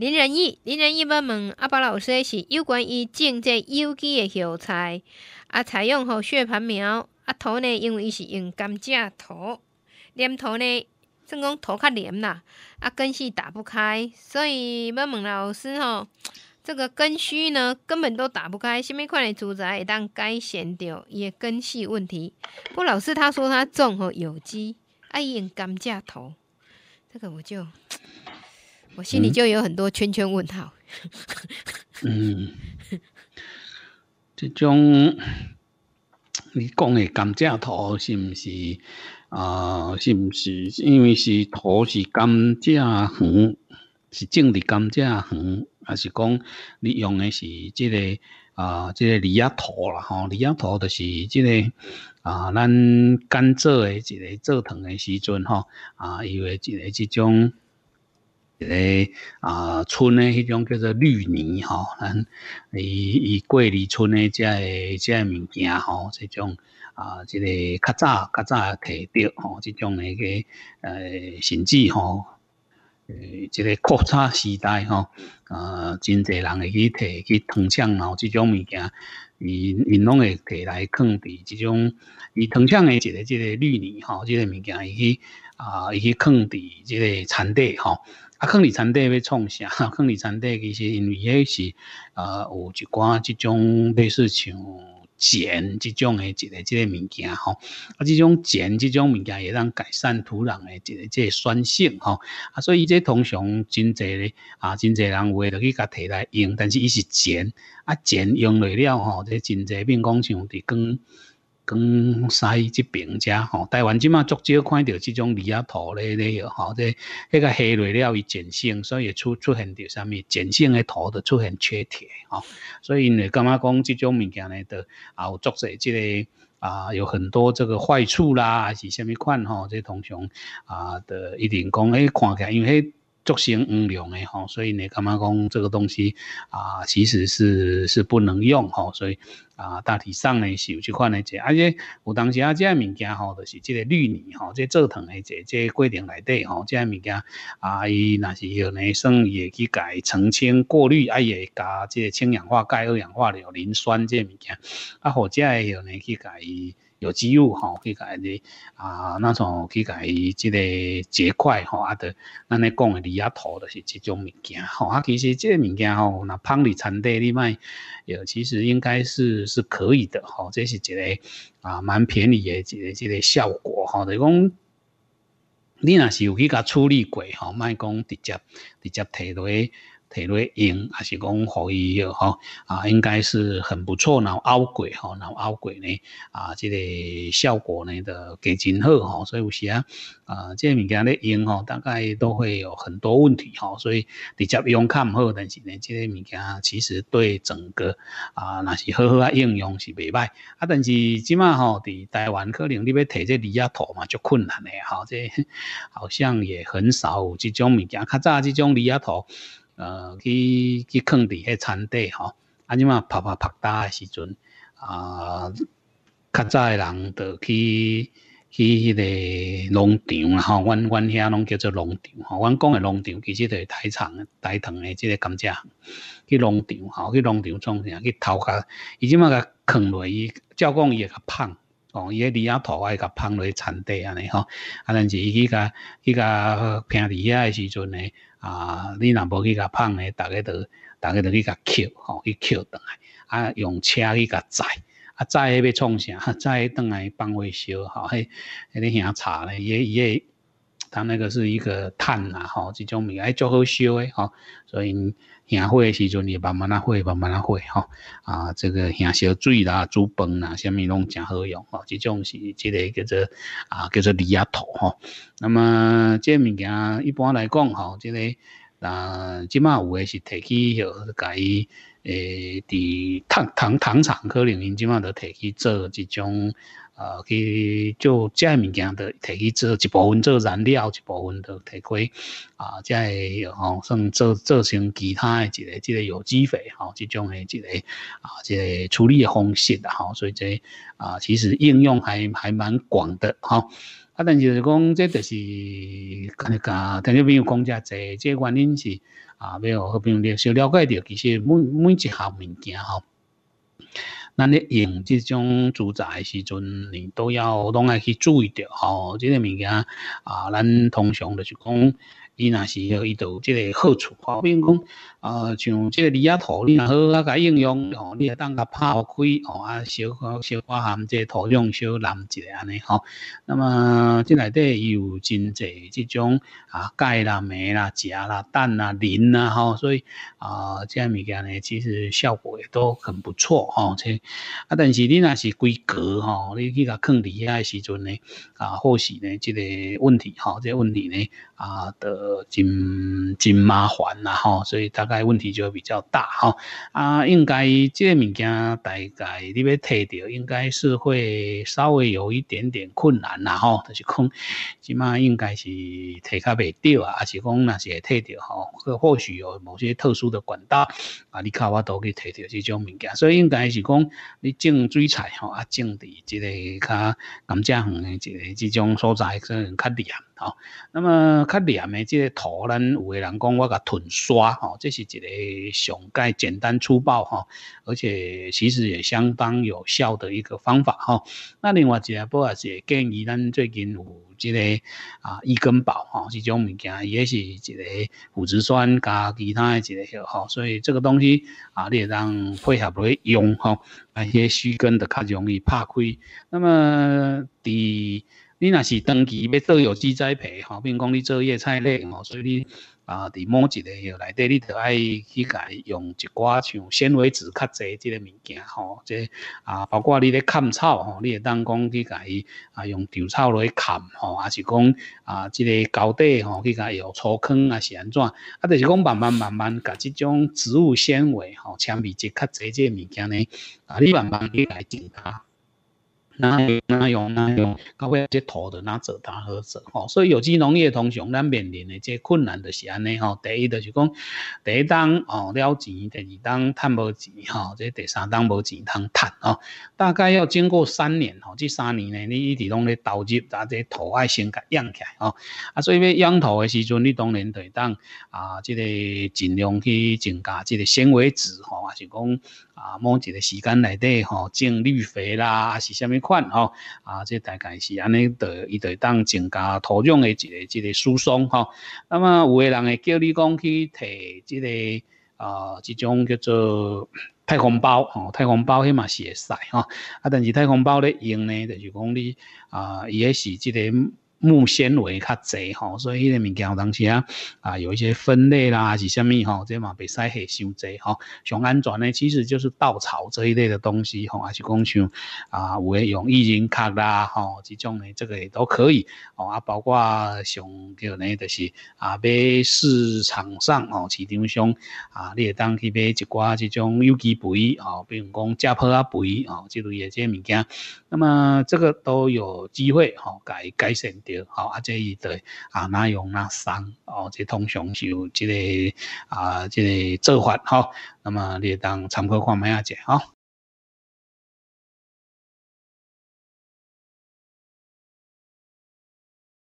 林仁义，林仁义要问阿伯老师是有关于种这有机的药材，啊，采用吼血盘苗，啊土呢，因为伊是用甘蔗土，黏土呢，正讲土较黏啦，啊根系打不开，所以要问老师吼，这个根须呢根本都打不开，下款快住主宰，当该善掉伊的根系问题。不过老师他说他种吼有机，伊用甘蔗土，这个我就。我心里就有很多圈圈问号。嗯，这种你讲的甘蔗土是不是啊？是不是？因为是土是甘蔗园，是种的甘蔗园，还是讲你用的是这个啊？这个泥土啦，吼、哈，泥土就是这个啊，咱甘蔗的这个蔗糖的时阵，吼，啊，有会这个这种。一个啊，村的迄种叫做绿泥吼，咱伊伊过林村的这这物件吼，即种啊，即个较早较早提着吼，即种迄个呃，甚至吼，呃，即个扩产时代吼，呃，真侪人会去摕去藤厂然后种物件，伊因拢会摕来藏伫即种伊藤厂的一个即个绿泥吼，即个物件伊去。啊，伊去坑伫即个田地吼，啊，坑伫田地要创啥？坑伫田地其实因为迄是啊，有一寡即种类似像碱即种诶，即个即个物件吼，啊，即种碱即种物件也能改善土壤诶，即个即个酸性吼，啊，所以即通常真侪咧啊，真侪人会落去甲摕来用，但是伊是碱，啊，碱用落了吼，即真济，变讲像伫更。广西这边者吼，台湾即马足少看到这种泥土咧咧哟，吼，这迄个黑来了，伊碱性，所以出出现着啥物碱性的土的，出现缺铁吼，所以你感觉讲这种物件咧，都啊，作者即个啊，有很多这个坏处啦，是虾米款吼，这通常啊，得一定讲，迄看起来因为迄。足性唔良诶吼，所以你感觉讲这个东西啊，其实是是不能用吼，所以啊，大体上呢是有即款诶，即而且有当时啊，即个物件吼，就是即个绿泥吼，在蔗糖的这这过程内底吼，这物件啊，伊若是有呢，算伊会去改澄清过滤，啊，伊会加即个氢氧化钙、二氧化硫、磷酸这物件，啊或者要呢去改。有机物吼，去甲伊啊，那种去甲伊即个结块吼，啊，着咱咧讲诶，泥鸭土着是即种物件吼，啊，其实即个物件吼，若芳里掺底，你卖，有其实应该是是可以的吼，这是一个啊蛮便宜诶，一个一个效果吼，就讲你若是有去甲处理过吼，莫讲直接直接摕落去提来用还是讲互伊迄吼啊，应该是很不错。然后凹轨吼，然后凹轨呢啊，这个效果呢都几真好吼。所以有时啊啊，这物件咧用吼，大概都会有很多问题吼。所以直接用看毋好，但是呢，这个物件其实对整个啊，那是好好啊应用是袂歹。啊，但是即马吼，伫台湾可能你要即这离亚图嘛，就困难诶吼。这好像也很少有这种物件。较早这种离亚图。呃，去去坑伫迄田地吼，啊，即嘛拍拍拍打诶时阵，啊，较早诶人着去去迄个农场啊，吼，阮阮遐拢叫做农场，吼，阮讲诶农场其实就是台场、台糖诶即个甘蔗，去农场吼，去农场创啥？去头壳，伊即嘛甲坑落，伊照讲伊会较芳，哦，伊迄离阿土会甲芳落去田地安尼吼，啊，但是伊甲伊甲平地诶时阵呢？啊，你若无去甲放咧，逐个都逐个都去甲捡吼，去捡倒来啊，用车去甲载啊，载迄要创啥？载倒来放火烧吼，迄迄个遐查咧，伊诶，他那个是一个碳啊吼，即种物件，哎足好烧诶吼，所以。行火的时阵，你慢慢拉火，慢慢拉火哈。啊，这个行烧水啦、煮饭啦，啥咪拢真好用哦。这种是这个叫做啊，叫做离压土哈。那么这物件一般来讲哈，这个啊，起码有的是提起哟，改。诶，伫糖糖糖厂，可能因即卖都摕去做一种啊，去做遮物件着摕去做一部分做燃料，一部分都提开啊，再吼算做做成其他诶一个一个有机肥吼，即种诶一个啊，个处理诶方式吼，所以这啊，其实应用还还蛮广的吼，啊，但是讲这就是，啊，听你朋有讲遮济，这原因是。啊，要好比说少了解着，其实每每一项物件吼，咱咧用即种住宅诶时阵，你都要拢爱去注意着吼，即个物件啊，咱通常的就是讲。伊若是要伊有即个好处，哦，比如讲，呃，像即个泥土，你若好，啊，甲应用，哦，你也当甲拍开，哦，啊，小可小可含即个土壤小烂一个安尼，吼，那么即内底有真侪即种啊，钙啦、镁啦、钾啦、氮啦、磷啦，吼，所以啊，即个物件呢，其实效果也都很不错，哦，这啊，但是你若是规格，吼，你去甲囥泥土诶时阵呢，啊，或许呢即个问题，吼，即个问题呢。啊，都真真麻烦啦吼，所以大概问题就会比较大哈。啊，应该这个物件大概你要摕到，应该是会稍微有一点点困难啦吼。就是讲，即马应该是摕较袂到啊，还是讲那是会摕到吼？可或许有某些特殊的管道啊，你较我都可以摕到这种物件，所以应该是讲你种水菜吼，啊种伫即个较感蔗远的即个这种所在可能较厉。好，那么较凉的即个土，咱有个人讲我甲囤刷，哈，这是一个上盖简单粗暴哈，而且其实也相当有效的一个方法，哈。那另外一个波也是建议咱最近有即个啊，一根宝，哈，这种物件也是一个腐殖酸加其他的一个吼，所以这个东西啊，你也当配合来用，哈。那些虚根的较容易拍开。那么第。你若是长期要做有机栽培吼，比如讲你做叶菜类吼，所以你啊，伫某一个内底你著爱去伊用一寡像纤维质较侪即个物件吼，即啊，包括你咧砍草吼，你会当讲去甲伊啊，用稻草来砍，吼，还是讲啊，即个胶底，吼，去伊用粗坑啊是安怎？啊，就是讲慢慢慢慢，甲即种植物纤维吼、纤维质较侪即个物件呢，啊，你慢慢甲来增加。哪用哪用，搞尾这土的，哪做它好做吼。所以有机农业通常咱面临的这困难就是安尼吼。第一就是讲，第一当哦了钱，第二当赚无钱吼，这第三当无钱通趁吼。大概要经过三年吼，这三年呢，你一直拢咧投入，把这土爱先给养起来吼。啊，所以要养土的时阵，你当然得当啊，这个尽量去增加这个纤维质吼，还是讲。啊，某一个时间内底吼，种绿肥啦，还是虾米款吼，啊，这大概是安尼的，伊就当增加土壤的一个一个疏松吼。那么有个人会叫你讲去摕即个啊，即种叫做太空包吼，太空包迄嘛是会使吼啊，但是太空包咧用呢，就是讲你啊，伊也是即个。木纤维较侪吼，所以迄个物件有当时啊，啊有一些分类啦，是虾米吼，这嘛别使系伤侪吼。上安全咧，其实就是稻草这一类的东西吼，还是讲像啊，有诶用薏仁壳啦吼，即种咧，这个也都可以哦。啊，包括上叫咧，就是啊，买市场上哦，市场上啊，你会当去买一寡即种有机肥哦，比如讲加坡啊肥哦，即类诶，即个物件。那么这个都有机会哈改改善掉，好，啊，这一对啊哪用哪伤哦，这通常就这个啊这个做法哈，那么你当参考看卖下者啊。